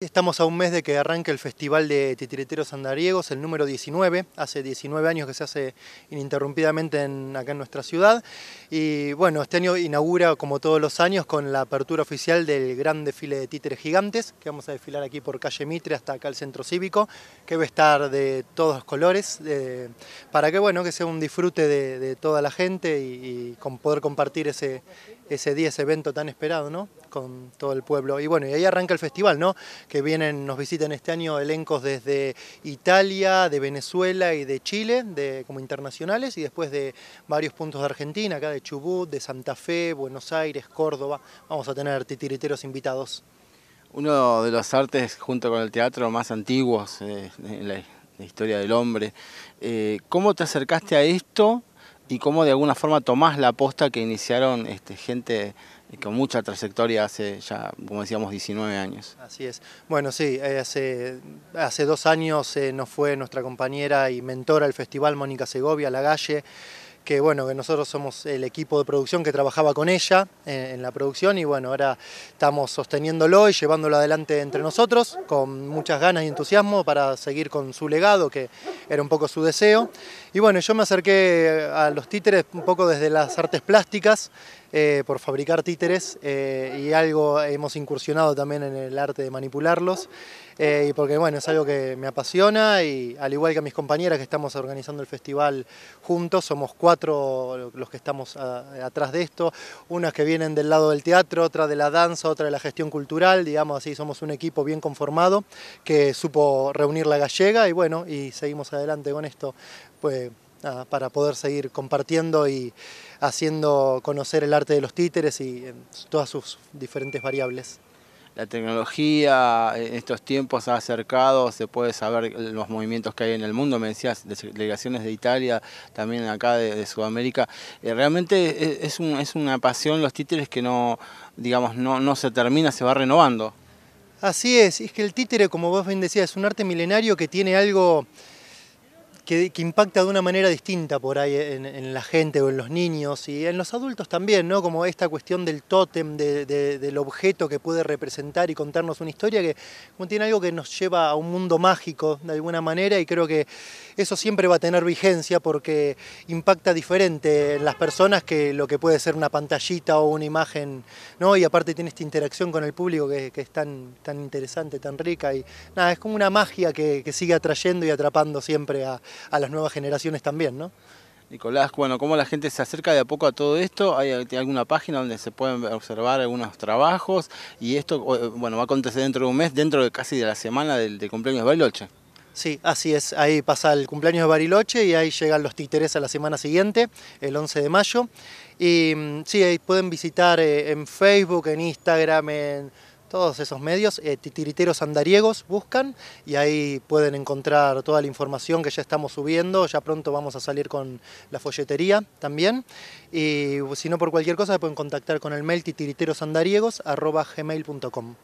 Estamos a un mes de que arranque el Festival de Titiriteros Andariegos, el número 19, hace 19 años que se hace ininterrumpidamente acá en nuestra ciudad. Y bueno, este año inaugura como todos los años con la apertura oficial del gran desfile de títeres gigantes, que vamos a desfilar aquí por calle Mitre hasta acá al centro cívico, que va a estar de todos los colores, para que bueno, que sea un disfrute de, toda la gente y, con poder compartir ese, ese día, ese evento tan esperado, ¿no? con todo el pueblo. Y bueno, y ahí arranca el festival, ¿no? Que vienen, nos visitan este año elencos desde Italia, de Venezuela y de Chile, como internacionales, y después de varios puntos de Argentina, acá de Chubut, de Santa Fe, Buenos Aires, Córdoba. Vamos a tener titiriteros invitados. Uno de los artes, junto con el teatro, más antiguos eh, en la, historia del hombre. Eh, ¿Cómo te acercaste a esto? y cómo de alguna forma tomás la aposta que iniciaron este, gente con mucha trayectoria hace ya, como decíamos, 19 años. Así es. Bueno, sí, eh, hace, hace dos años eh, nos fue nuestra compañera y mentora del festival, Mónica Segovia La Galle, que bueno, que nosotros somos el equipo de producción que trabajaba con ella eh, en, la producción y bueno, ahora estamos sosteniéndolo y llevándolo adelante entre nosotros con muchas ganas y entusiasmo para seguir con su legado, que era un poco su deseo. Y bueno, yo me acerqué a los títeres un poco desde las artes plásticas, eh, por fabricar títeres eh, y algo hemos incursionado también en el arte de manipularlos eh, y porque bueno, es algo que me apasiona y al igual que a mis compañeras que estamos organizando el festival juntos, somos cuatro los que estamos atrás de esto, unas que vienen del lado del teatro, otra de la danza, otra de la gestión cultural, digamos así, somos un equipo bien conformado que supo reunir la gallega y bueno, y seguimos adelante con esto. Pues, para poder seguir compartiendo y haciendo conocer el arte de los títeres y eh, todas sus diferentes variables. La tecnología en estos tiempos ha acercado, se puede saber los movimientos que hay en el mundo, me decías, delegaciones de Italia, también acá de, Sudamérica. Eh, realmente es, una pasión los títeres que no, digamos, no, no se termina, se va renovando. Así es, es que el títere, como vos bien decías, es un arte milenario que tiene algo que, impacta de una manera distinta por ahí en, la gente o en los niños y en los adultos también, ¿no? Como esta cuestión del tótem, del objeto que puede representar y contarnos una historia que contiene algo que nos lleva a un mundo mágico de alguna manera y creo que eso siempre va a tener vigencia porque impacta diferente en las personas que lo que puede ser una pantallita o una imagen, ¿no? Y aparte tiene esta interacción con el público que, es tan, tan interesante, tan rica y nada, es como una magia que sigue atrayendo y atrapando siempre a a las nuevas generaciones también, ¿no? Nicolás, bueno, ¿cómo la gente se acerca de a poco a todo esto? ¿Hay alguna página donde se pueden observar algunos trabajos? Y esto, bueno, va a acontecer dentro de un mes, dentro de casi de la semana del, cumpleaños de Bariloche. Sí, así es. Ahí pasa el cumpleaños de Bariloche y ahí llegan los títeres a la semana siguiente, el 11 de mayo. Y mm, sí, ahí pueden visitar eh, en Facebook, en Instagram, en todos esos medios, eh, titiriteros andariegos, buscan y ahí pueden encontrar toda la información que ya estamos subiendo. Ya pronto vamos a salir con la folletería también. Y si no, por cualquier cosa, pueden contactar con el mail titiriterosandariegos.com.